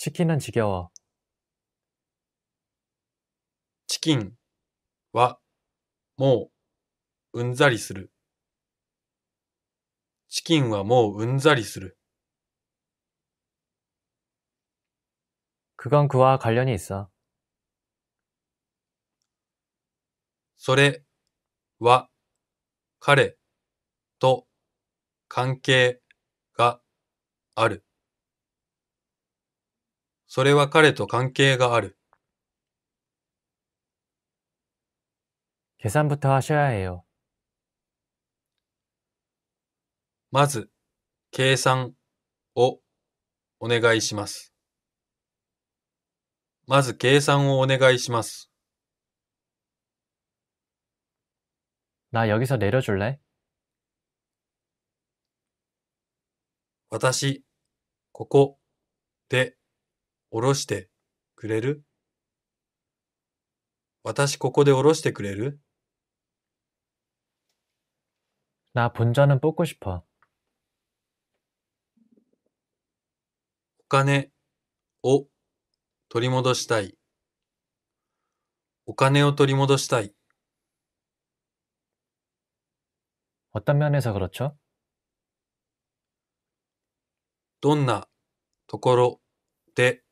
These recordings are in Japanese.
チキンはもううんざりする。チキンはもううんざりする。그건그와관련이있어それは彼と関係がある。それは彼と関係がある。計算부터하셔야해요まず、計算をお願いします。まず計算をお願いします。な、여기서내려줄래私、ここ、で、おろしてくれる私ここでおろしてくれる나분자는뽑고싶어お金を取り戻したい。お金を取り戻したい。어떤면에서그렇죠どんなところで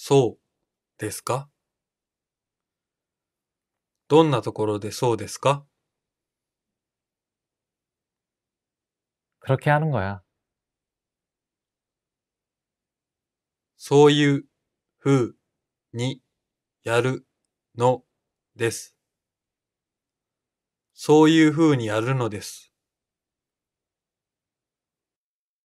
そうですかどんなところでそうですか그렇게하는거야そういううにやるのです。そういううにやるのです。